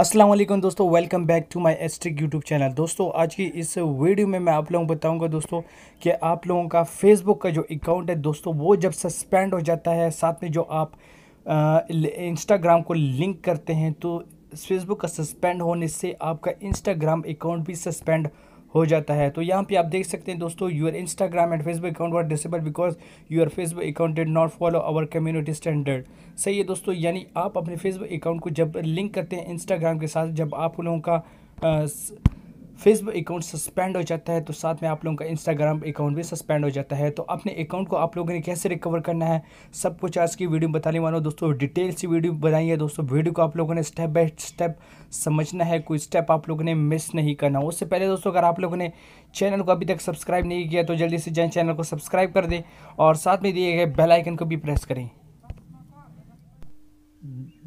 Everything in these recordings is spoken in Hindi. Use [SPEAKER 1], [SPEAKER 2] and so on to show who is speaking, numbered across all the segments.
[SPEAKER 1] अस्सलाम वालेकुम दोस्तों वेलकम बैक टू माय एस्ट्रिक यूट्यूब चैनल दोस्तों आज की इस वीडियो में मैं आप लोगों को बताऊंगा दोस्तों कि आप लोगों का फेसबुक का जो अकाउंट है दोस्तों वो जब सस्पेंड हो जाता है साथ में जो आप इंस्टाग्राम को लिंक करते हैं तो फेसबुक का सस्पेंड होने से आपका इंस्टाग्राम अकाउंट भी सस्पेंड हो जाता है तो यहाँ पे आप देख सकते हैं दोस्तों your Instagram and Facebook account were disable because your Facebook account did not follow our community standard सही है दोस्तों यानी आप अपने फेसबुक अकाउंट को जब लिंक करते हैं इंस्टाग्राम के साथ जब आप उन लोगों का आ, फेसबुक अकाउंट सस्पेंड हो जाता है तो साथ में आप लोगों का इंस्टाग्राम अकाउंट भी सस्पेंड हो जाता है तो अपने अकाउंट को आप लोगों ने कैसे रिकवर करना है सब कुछ आज की वीडियो बताने वाला हूँ दोस्तों डिटेल से वीडियो बनाई है दोस्तों वीडियो को आप लोगों ने स्टेप बाय स्टेप समझना है कोई स्टेप आप लोगों ने मिस नहीं करना उससे पहले दोस्तों अगर आप लोगों ने चैनल को अभी तक सब्सक्राइब नहीं किया तो जल्दी से जाए चैनल को सब्सक्राइब कर दें और साथ में दिए गए बेलाइकन को भी प्रेस करें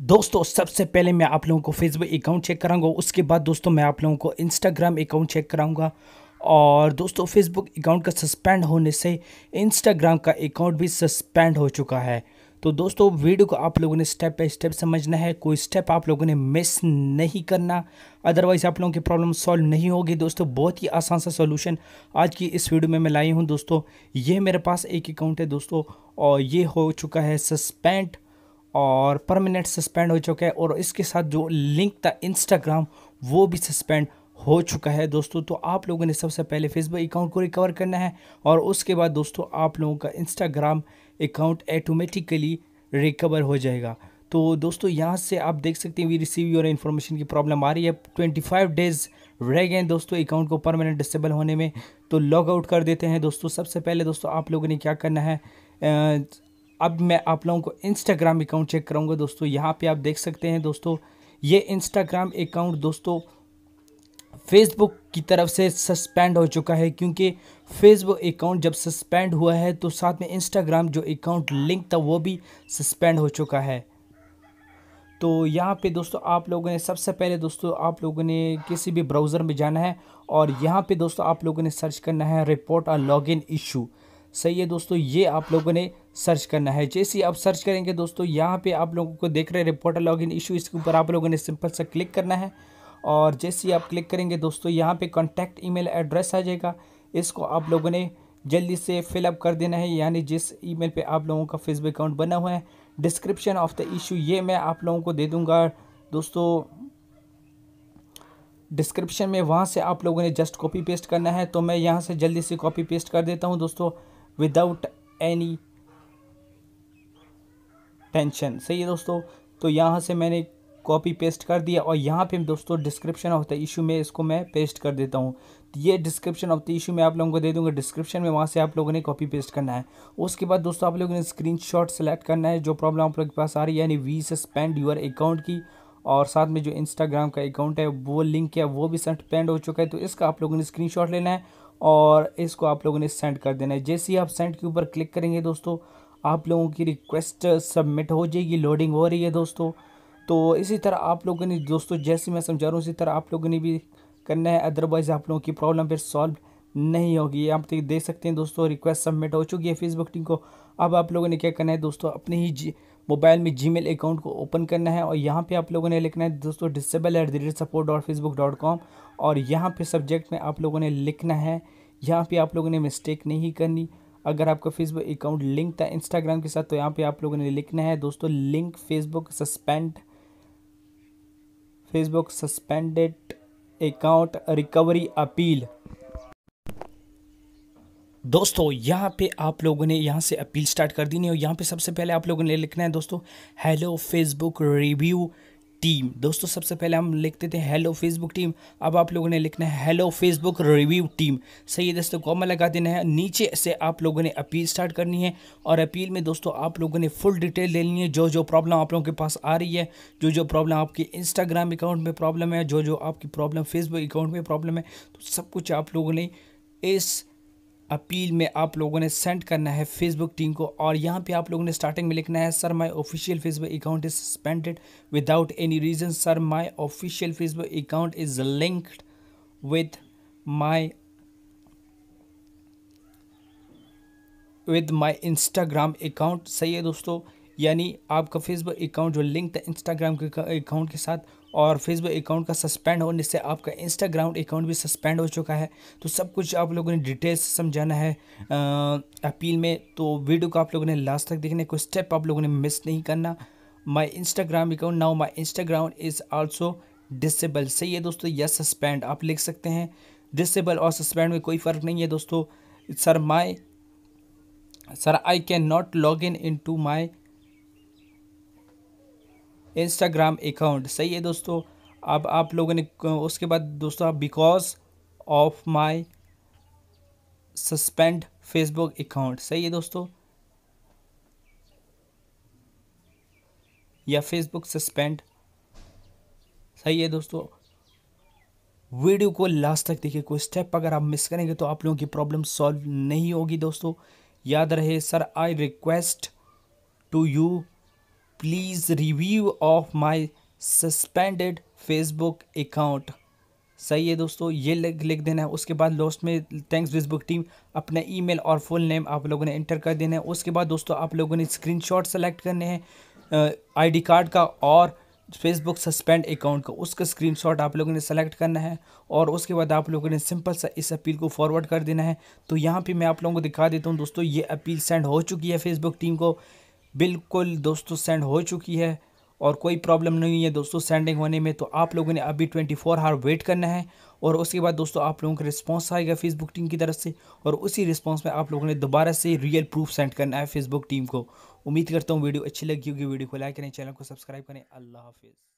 [SPEAKER 1] दोस्तों सबसे पहले मैं आप लोगों को फेसबुक अकाउंट चेक कराऊंगा उसके बाद दोस्तों मैं आप लोगों को इंस्टाग्राम अकाउंट चेक कराऊंगा और दोस्तों फेसबुक अकाउंट का सस्पेंड होने से इंस्टाग्राम का अकाउंट भी सस्पेंड हो चुका है तो दोस्तों वीडियो को आप लोगों ने स्टेप बाई स्टेप समझना है कोई स्टेप आप लोगों ने मिस नहीं करना अदरवाइज आप लोगों की प्रॉब्लम सॉल्व नहीं होगी दोस्तों बहुत ही आसान सा सॉल्यूशन आज की इस वीडियो में मैं लाई हूँ दोस्तों ये मेरे पास एक अकाउंट है दोस्तों और ये हो चुका है सस्पेंड और परमानेंट सस्पेंड हो चुका है और इसके साथ जो लिंक था इंस्टाग्राम वो भी सस्पेंड हो चुका है दोस्तों तो आप लोगों ने सबसे पहले फेसबुक अकाउंट को रिकवर करना है और उसके बाद दोस्तों आप लोगों का इंस्टाग्राम अकाउंट ऐटोमेटिकली रिकवर हो जाएगा तो दोस्तों यहाँ से आप देख सकते हैं वी रिसीव योर इन्फॉर्मेशन की प्रॉब्लम आ रही है 25 डेज़ रह गए दोस्तों अकाउंट को परमानेंट डिसेबल होने में तो लॉग आउट कर देते हैं दोस्तों सबसे पहले दोस्तों आप लोगों ने क्या करना है अब मैं आप लोगों को इंस्टाग्राम अकाउंट चेक कराऊंगा दोस्तों यहाँ पे आप देख सकते हैं दोस्तों ये इंस्टाग्राम अकाउंट दोस्तों फेसबुक की तरफ से सस्पेंड हो चुका है क्योंकि फेसबुक अकाउंट जब सस्पेंड हुआ है तो साथ में इंस्टाग्राम जो अकाउंट लिंक था वो भी सस्पेंड हो चुका है तो यहाँ पे दोस्तों आप लोगों ने सबसे पहले दोस्तों आप लोगों ने किसी भी ब्राउज़र में जाना है और यहाँ पे दोस्तों आप लोगों ने सर्च करना है रिपोर्ट और लॉगिन इशू सही है दोस्तों ये आप लोगों ने सर्च करना है जैसे आप सर्च करेंगे दोस्तों यहाँ पे आप लोगों को देख रहे हैं लॉग इन इशू इसके ऊपर आप लोगों ने सिंपल सा क्लिक करना है और जैसे ही आप क्लिक करेंगे दोस्तों यहाँ पे कॉन्टैक्ट ई एड्रेस आ जाएगा इसको आप लोगों ने जल्दी से फिलअप कर देना है यानी जिस ई मेल आप लोगों का फेसबुक अकाउंट बना हुआ है डिस्क्रिप्शन ऑफ द इशू ये मैं आप लोगों को दे दूँगा दोस्तों डिस्क्रिप्शन में वहाँ से आप लोगों ने जस्ट कॉपी पेस्ट करना है तो मैं यहाँ से जल्दी से कॉपी पेस्ट कर देता हूँ दोस्तों विदाउट एनी टेंशन सही है दोस्तों तो यहाँ से मैंने कॉपी पेस्ट कर दिया और यहाँ पे दोस्तों डिस्क्रिप्शन ऑफ द इशू में इसको मैं पेस्ट कर देता हूँ तो ये डिस्क्रिप्शन ऑफ द इशू मैं आप लोगों को दे दूँगा डिस्क्रिप्शन में वहाँ से आप लोगों ने कॉपी पेस्ट करना है उसके बाद दोस्तों आप लोगों ने स्क्रीन शॉट सेलेक्ट करना है जो प्रॉब्लम आप लोगों के पास आ रही है यानी वी सस्पेंड यूर अकाउंट की और साथ में जो इंस्टाग्राम का अकाउंट है वो लिंक है वो भी सस्पेंड हो चुका है तो इसका आप लोगों ने स्क्रीन लेना है और इसको आप लोगों ने सेंड कर देना है जैसे ही आप सेंड के ऊपर क्लिक करेंगे दोस्तों आप लोगों की रिक्वेस्ट सबमिट हो जाएगी लोडिंग हो रही है दोस्तों तो इसी तरह आप लोगों ने दोस्तों जैसे मैं समझा रहा हूँ इसी तरह आप लोगों ने भी करना है अदरवाइज़ आप लोगों की प्रॉब्लम फिर सॉल्व नहीं होगी आप देख सकते हैं दोस्तों रिक्वेस्ट सबमिट हो चुकी है फेसबुक टीम को अब आप लोगों ने क्या करना है दोस्तों अपने ही मोबाइल में जी अकाउंट को ओपन करना है और यहाँ पे आप लोगों ने लिखना है दोस्तों disable at the rate support dot Facebook dot com और यहाँ पे सब्जेक्ट में आप लोगों ने लिखना है यहाँ पे आप लोगों ने मिस्टेक नहीं करनी अगर आपका फेसबुक अकाउंट लिंक था इंस्टाग्राम के साथ तो यहाँ पे आप लोगों ने लिखना है दोस्तों link Facebook suspend Facebook suspended account recovery appeal दोस्तों यहाँ पे आप लोगों ने यहाँ से अपील स्टार्ट कर दी नहीं और यहाँ पे सबसे पहले आप लोगों ने लिखना है दोस्तों हेलो फेसबुक रिव्यू टीम दोस्तों सबसे पहले हम लिखते थे हेलो फेसबुक टीम अब आप लोगों ने लिखना है हेलो फेसबुक रिव्यू टीम सही है दोस्तों कॉमा लगा देना है नीचे से आप लोगों ने अपील स्टार्ट करनी है और अपील में दोस्तों आप लोगों ने फुल डिटेल लेनी है जो जो प्रॉब्लम आप लोगों के पास आ रही है जो जो प्रॉब्लम आपके इंस्टाग्राम अकाउंट में प्रॉब्लम है जो जो आपकी प्रॉब्लम फेसबुक अकाउंट में प्रॉब्लम है तो सब कुछ आप लोगों ने इस अपील में आप लोगों ने सेंड करना है फेसबुक टीम को और यहाँ पे आप लोगों ने स्टार्टिंग में लिखना है sir my official Facebook account is suspended without any reason sir my official Facebook account is linked with my with my Instagram account सही है दोस्तों यानी आपका फेसबुक अकाउंट जो लिंक था इंस्टाग्राम के अकाउंट के साथ और फेसबुक अकाउंट का सस्पेंड होने से आपका इंस्टाग्राम अकाउंट भी सस्पेंड हो चुका है तो सब कुछ आप लोगों ने डिटेल्स समझाना है अपील में तो वीडियो को आप लोगों ने लास्ट तक देखने कोई स्टेप आप लोगों ने मिस नहीं करना my Instagram account now my Instagram is also disable सही है दोस्तों या सस्पेंड आप लिख सकते हैं डिसेबल और सस्पेंड में कोई फ़र्क नहीं है दोस्तों sir my sir I can not log in into my Instagram account सही है दोस्तों अब आप लोगों ने उसके बाद दोस्तों because of my suspend Facebook account सही है दोस्तों या फेसबुक सस्पेंड सही है दोस्तों वीडियो को लास्ट तक देखिए कोई स्टेप अगर आप मिस करेंगे तो आप लोगों की प्रॉब्लम सॉल्व नहीं होगी दोस्तों याद रहे sir I request to you please review of my suspended Facebook account सही है दोस्तों ये लिख लिख देना है उसके बाद लास्ट में थैंक्स फेसबुक टीम अपना ईमेल और फुल नेम आप लोगों ने एंटर कर देना है उसके बाद दोस्तों आप लोगों ने स्क्रीनशॉट सेलेक्ट करने हैं आईडी कार्ड का और फेसबुक सस्पेंड अकाउंट का उसका स्क्रीनशॉट आप लोगों ने सेलेक्ट करना है और उसके बाद आप लोगों ने सिंपल सा इस अपील को फॉरवर्ड कर देना है तो यहाँ पर मैं आप लोगों को दिखा देता हूँ दोस्तों ये अपील सेंड हो चुकी है फेसबुक टीम को बिल्कुल दोस्तों सेंड हो चुकी है और कोई प्रॉब्लम नहीं है दोस्तों सेंडिंग होने में तो आप लोगों ने अभी ट्वेंटी फोर आवर वेट करना है और उसके बाद दोस्तों आप लोगों का रिस्पांस आएगा फेसबुक टीम की तरफ से और उसी रिस्पांस में आप लोगों ने दोबारा से रियल प्रूफ सेंड करना है फेसबुक टीम को उम्मीद करता हूँ वीडियो अच्छी लगी होगी वीडियो को लाइक करें चैनल को सब्सक्राइब करें अल्लाह हाफिज़